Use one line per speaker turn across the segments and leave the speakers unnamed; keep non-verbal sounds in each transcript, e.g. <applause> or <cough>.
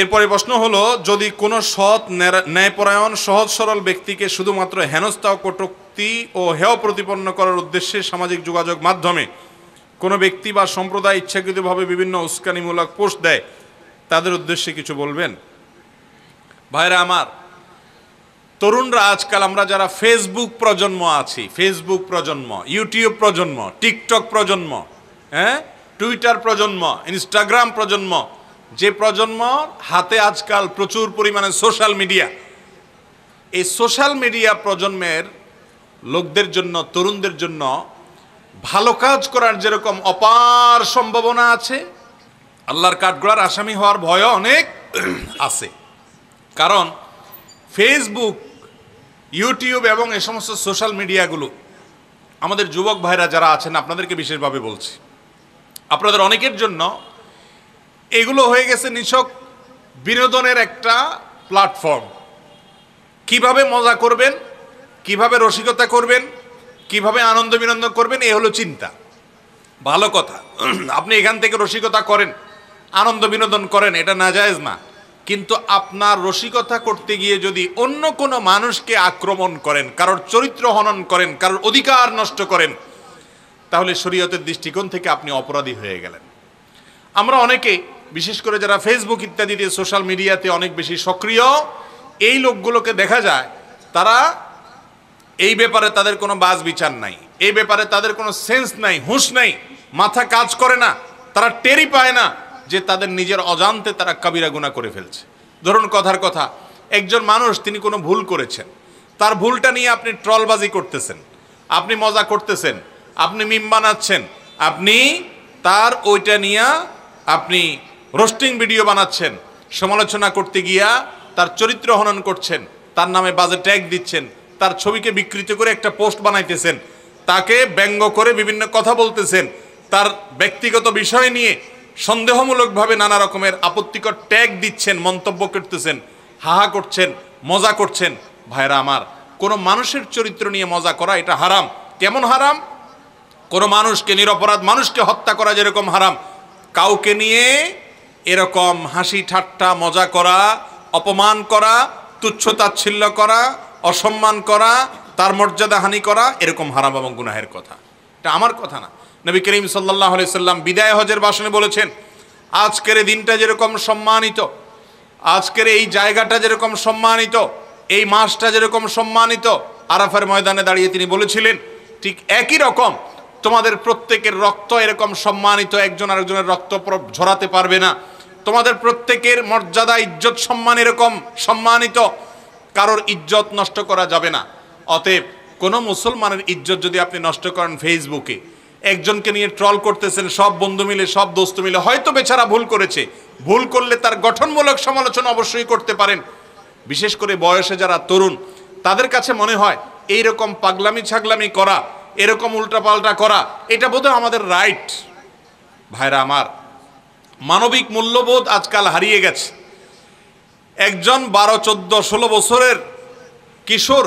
এরপরে প্রশ্ন হলো যদি কোনো সৎ ন্যায়পরায়ণ সহজ সরল ব্যক্তিকে শুধুমাত্র হেনস্থা ও কটুক্তি ও হেয় প্রতিপন্ন করার উদ্দেশ্যে সামাজিক যোগাযোগ মাধ্যমে কোনো ব্যক্তি বা সম্প্রদায় ইচ্ছাকৃতভাবে বিভিন্ন উস্কানিমূলক পোস্ট দেয় তাদের উদ্দেশ্যে কিছু বলবেন ভাইরা আমার তরুণরা আজকাল আমরা যারা ফেসবুক প্রজন্ম আছি ফেসবুক প্রজন্ম ইউটিউব প্রজন্ম টিকটক প্রজন্ম হ্যাঁ টুইটার প্রজন্ম ইনস্টাগ্রাম প্রজন্ম যে প্রজন্ম হাতে আজকাল প্রচুর পরিমাণে সোশ্যাল মিডিয়া এই সোশ্যাল মিডিয়া প্রজন্মের লোকদের জন্য তরুণদের জন্য ভালো কাজ করার যেরকম অপার সম্ভাবনা আছে আল্লাহর কাঠগোড়ার আসামি হওয়ার ভয় অনেক আছে কারণ ফেসবুক ইউটিউব এবং এ সমস্ত সোশ্যাল মিডিয়াগুলো আমাদের যুবক ভাইরা যারা আছেন আপনাদেরকে বিশেষভাবে বলছি আপনাদের অনেকের জন্য এগুলো হয়ে গেছে নিছক বিনোদনের একটা প্ল্যাটফর্ম কিভাবে মজা করবেন কিভাবে রসিকতা করবেন কিভাবে আনন্দ বিনোদন করবেন এ হলো চিন্তা ভালো কথা <clears throat> আপনি এখান থেকে রসিকতা করেন আনন্দ বিনোদন করেন এটা না যায়জ না কিন্তু আপনার রসিকতা করতে গিয়ে যদি অন্য কোনো মানুষকে আক্রমণ করেন কারোর চরিত্র হনন করেন কারোর অধিকার নষ্ট করেন তাহলে শরীয়তের দৃষ্টিকোণ থেকে আপনি অপরাধী হয়ে গেলেন আমরা অনেকে বিশেষ করে যারা ফেসবুক ইত্যাদিতে সোশ্যাল মিডিয়াতে অনেক বেশি সক্রিয় এই লোকগুলোকে দেখা যায় তারা এই ব্যাপারে তাদের কোনো বাজ বিচার নাই এই ব্যাপারে তাদের কোনো সেন্স নাই হুঁশ নাই মাথা কাজ করে না তারা টেরি পায় না যে তাদের নিজের অজান্তে তারা কাবিরা গুণা করে ফেলছে ধরুন কথার কথা একজন মানুষ তিনি কোনো ভুল করেছেন তার ভুলটা নিয়ে আপনি ট্রলবাজি করতেছেন আপনি মজা করতেছেন আপনি মিম বানাচ্ছেন আপনি তার ওইটা নিয়ে আপনি রোস্টিং ভিডিও বানাচ্ছেন সমালোচনা করতে গিয়া তার চরিত্র হনন করছেন তার নামে বাজে ট্যাগ দিচ্ছেন তার ছবিকে বিকৃত করে একটা পোস্ট বানাইতেছেন তাকে ব্যঙ্গ করে বিভিন্ন কথা বলতেছেন তার ব্যক্তিগত বিষয় নিয়ে সন্দেহমূলকভাবে নানা রকমের আপত্তিকর ট্যাগ দিচ্ছেন মন্তব্য করতেছেন হাহা করছেন মজা করছেন ভাইরা আমার কোনো মানুষের চরিত্র নিয়ে মজা করা এটা হারাম কেমন হারাম কোনো মানুষকে নিরপরাধ মানুষকে হত্যা করা যেরকম হারাম কাউকে নিয়ে এরকম হাসি ঠাট্টা মজা করা অপমান করা তুচ্ছ তাচ্ছিল্য করা অসম্মান করা তার মর্যাদা হানি করা এরকম হারাম এবং গুনাহের কথা এটা আমার কথা না নবী করিম সাল্লাহ সাল্লাম বিদায় হজের বাসনে বলেছেন আজকের দিনটা যেরকম সম্মানিত আজকের এই জায়গাটা যেরকম সম্মানিত এই মাসটা যেরকম সম্মানিত আরাফার ময়দানে দাঁড়িয়ে তিনি বলেছিলেন ঠিক একই রকম তোমাদের প্রত্যেকের রক্ত এরকম সম্মানিত একজন আরেকজনের রক্ত ঝরাতে পারবে না তোমাদের প্রত্যেকের মর্যাদা ইজ্জত সম্মান এরকম সম্মানিত কারোর ইজ্জত নষ্ট করা যাবে না অতএব কোনো মুসলমানের ইজ্জত যদি আপনি নষ্ট করেন ফেসবুকে একজনকে নিয়ে ট্রল করতেছেন সব বন্ধু মিলে সব দোস্ত মিলে হয়তো বেচারা ভুল করেছে ভুল করলে তার গঠনমূলক সমালোচনা অবশ্যই করতে পারেন বিশেষ করে বয়সে যারা তরুণ তাদের কাছে মনে হয় এই রকম পাগলামি ছাগলামি করা এরকম উল্টাপাল্টা করা এটা বোধহয় আমাদের রাইট ভাইরা আমার মানবিক মূল্যবোধ আজকাল হারিয়ে গেছে একজন বারো চোদ্দ ষোলো বছরের কিশোর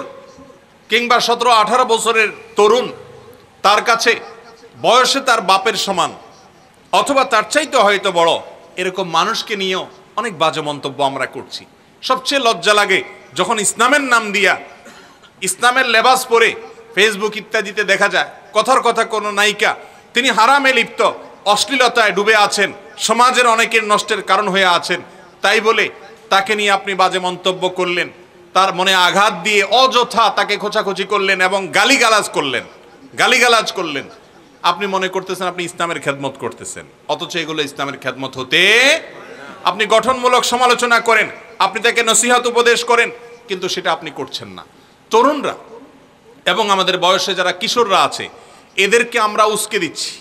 কিংবা সতেরো আঠারো বছরের তরুণ তার কাছে বয়সে তার বাপের সমান অথবা তার চাইতে হয়তো বড় এরকম মানুষকে নিয়েও অনেক বাজে মন্তব্য আমরা করছি সবচেয়ে লজ্জা লাগে যখন ইসলামের নাম দিয়া ইসলামের লেবাস পরে ফেসবুক ইত্যাদিতে দেখা যায় কথার কথা কোনো নায়িকা তিনি হারামে লিপ্ত অশ্লীলতায় ডুবে আছেন সমাজের অনেকের নষ্টের কারণ হয়ে আছেন তাই বলে তাকে নিয়ে আপনি বাজে মন্তব্য করলেন তার মনে আঘাত দিয়ে অযথা তাকে খোঁচাখুচি করলেন এবং গালিগালাজ করলেন গালিগালাজ করলেন আপনি মনে করতেছেন আপনি ইসলামের খেদমত করতেছেন অথচ এগুলো ইসলামের খেদমত হতে আপনি গঠনমূলক সমালোচনা করেন আপনি তাকে নসিহাত উপদেশ করেন কিন্তু সেটা আপনি করছেন না তরুণরা এবং আমাদের বয়সে যারা কিশোররা আছে এদেরকে আমরা উস্কে দিচ্ছি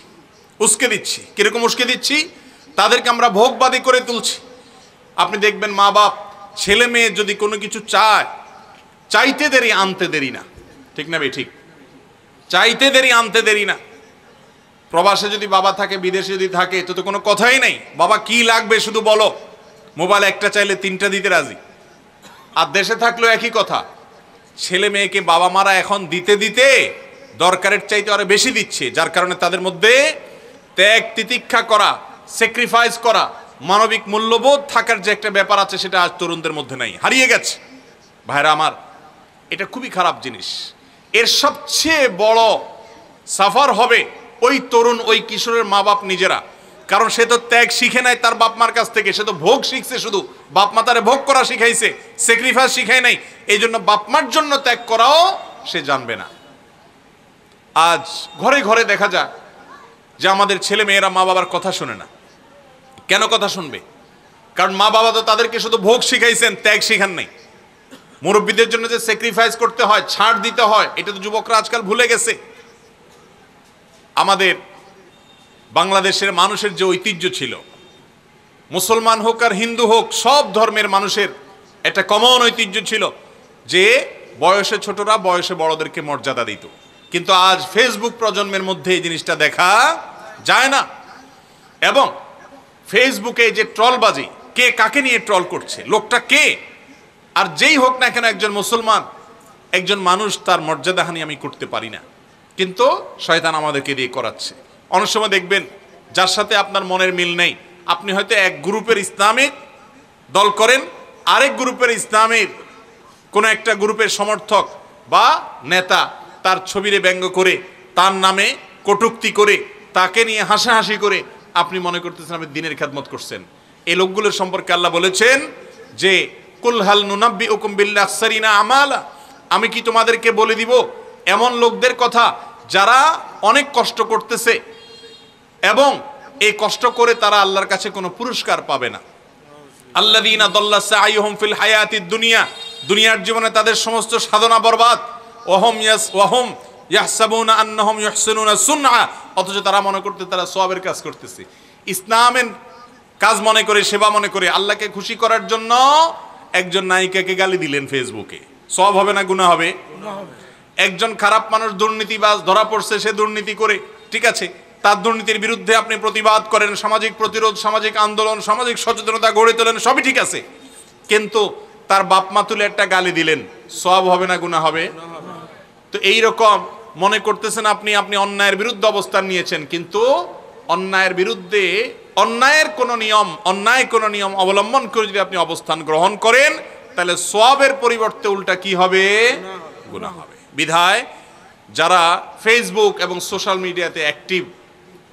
উস্কে দিচ্ছি কীরকম উস্কে দিচ্ছি তাদেরকে আমরা ভোগবাদী করে তুলছি আপনি দেখবেন মা বাপ ছেলে মেয়ে যদি কোনো কিছু চায় চাইতে দেরি আনতে দেরি না ঠিক না ভাই ঠিক চাইতে দেরি আনতে দেরি না প্রবাসে যদি বাবা থাকে বিদেশে যদি থাকে তো তো কোনো কথাই নাই বাবা কি লাগবে শুধু বলো মোবাইল একটা চাইলে তিনটা দিতে রাজি আর দেশে থাকলেও একই কথা ছেলে মেয়েকে বাবা মারা এখন দিতে দিতে দরকারের চাইতে আরো বেশি দিচ্ছে যার কারণে তাদের মধ্যে ত্যাগ তিতিক্ষা করা স্যাক্রিফাইস করা মানবিক মূল্যবোধ থাকার যে একটা ব্যাপার আছে সেটা আজ তরুণদের মধ্যে নাই হারিয়ে গেছে ভাইরা আমার এটা খুবই খারাপ জিনিস এর সবচেয়ে বড় সাফার হবে ওই তরুণ ওই কিশোরের মা বাপ নিজেরা কারণ সে তো ত্যাগ শিখে নাই তার বাপ মার কাছ থেকে সে তো ভোগ শিখছে শুধু বাপ মা তারে ভোগ করা শিখাইছে স্যাক্রিফাইস শিখায় নাই এই জন্য বাপ মার জন্য ত্যাগ করাও সে জানবে না আজ ঘরে ঘরে দেখা যায় যে আমাদের ছেলে মেয়েরা মা বাবার কথা শুনে না কেন কথা শুনবে কারণ মা বাবা তো তাদেরকে শুধু ভোগ শিখাইছেন ত্যাগ শিখান নাই মুরব্বীদের জন্য যে স্যাক্রিফাইস করতে হয় ছাড় দিতে হয় এটা তো যুবকরা আজকাল ভুলে গেছে আমাদের বাংলাদেশের মানুষের যে ঐতিহ্য ছিল মুসলমান হোক আর হিন্দু হোক সব ধর্মের মানুষের একটা কমন ঐতিহ্য ছিল যে বয়সে ছোটরা বয়সে বড়দেরকে মর্যাদা দিত কিন্তু আজ ফেসবুক প্রজন্মের মধ্যে এই জিনিসটা দেখা যায় না এবং ফেসবুকে যে ট্রলবাজি কে কাকে নিয়ে ট্রল করছে লোকটা কে আর যেই হোক না কেন একজন মুসলমান একজন মানুষ তার মর্যাদাহানি আমি করতে পারি না কিন্তু শয়তান আমাদেরকে দিয়ে করাচ্ছে অনেক সময় দেখবেন যার সাথে আপনার মনের মিল নেই আপনি হয়তো এক গ্রুপের ইসলামের দল করেন আরেক গ্রুপের ইসলামের কোনো একটা গ্রুপের সমর্থক বা নেতা তার ছবিরে ব্যঙ্গ করে তার নামে কটুক্তি করে তাকে নিয়ে হাসাহাসি করে আপনি মনে করতেছেন আপনি দিনের খেদমত করছেন এই লোকগুলোর সম্পর্কে আল্লাহ বলেছেন যে কুলহাল নুনাব্বি ওকুম বিল্লাহ সারিনা আমালা আমি কি তোমাদেরকে বলে দিব এমন লোকদের কথা যারা অনেক কষ্ট করতেছে এবং এই কষ্ট করে তারা আল্লাহর কাছে কোনো পুরস্কার পাবে না আল্লা দিনা দল্লা সাহম ফিল হায়াতি দুনিয়া দুনিয়ার জীবনে তাদের সমস্ত সাধনা বরবাদ ওহম ইয়াস ওহম ইয়াহসাবুনা আন্নাহম ইহসানুনা সুন্না অথচ তারা মনে করতে তারা সওয়াবের কাজ করতেছে ইসলামের কাজ মনে করে সেবা মনে করে আল্লাহকে খুশি করার জন্য একজন নায়িকাকে গালি দিলেন ফেসবুকে সব হবে না গুণা হবে একজন খারাপ মানুষ দুর্নীতিবাজ ধরা পড়ছে সে দুর্নীতি করে ঠিক আছে তার দুর্নীতির বিরুদ্ধে আপনি প্রতিবাদ করেন সামাজিক প্রতিরোধ সামাজিক আন্দোলন সামাজিক সচেতনতা গড়ে তোলেন সবই ঠিক আছে কিন্তু তার বাপ মা তুলে একটা গালি দিলেন সব হবে না গুণা হবে তো এই রকম মনে করতেছেন আপনি আপনি অন্যায়ের বিরুদ্ধে অবস্থান নিয়েছেন কিন্তু অন্যায়ের বিরুদ্ধে অন্যায়ের কোনো নিয়ম অন্যায় কোনো নিয়ম অবলম্বন করে যদি আপনি অবস্থান গ্রহণ করেন তাহলে সবের পরিবর্তে উল্টা কি হবে গুণা হবে বিধায় যারা ফেসবুক এবং সোশ্যাল মিডিয়াতে অ্যাক্টিভ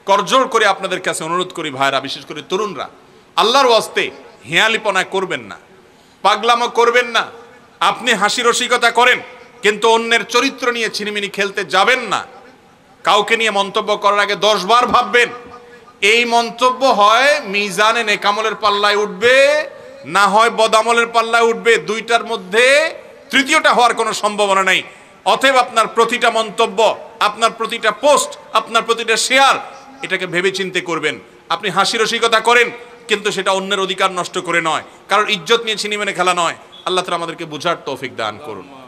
করজোর করে আপনাদের কাছে অনুরোধ করি ভাইরা বিশেষ করে তরুণরা আল্লাহর ওয়াস্তে হেঁয়ালিপনা করবেন না পাগলামো করবেন না আপনি হাসি রসিকতা করেন কিন্তু অন্যের চরিত্র নিয়ে ছিনিমিনি খেলতে যাবেন না কাউকে নিয়ে মন্তব্য করার আগে দশবার ভাববেন এই মন্তব্য হয় মিজানে নেকামলের পাল্লায় উঠবে না হয় বদামলের পাল্লায় উঠবে দুইটার মধ্যে তৃতীয়টা হওয়ার কোনো সম্ভাবনা নেই অতএব আপনার প্রতিটা মন্তব্য আপনার প্রতিটা পোস্ট আপনার প্রতিটা শেয়ার এটাকে ভেবে চিনতে করবেন আপনি হাসি রসিকতা করেন কিন্তু সেটা অন্যের অধিকার নষ্ট করে নয় কারণ ইজ্জত নিয়ে ছিনিমেনে খেলা নয় আল্লাহ তালা আমাদেরকে বোঝার তৌফিক দান করুন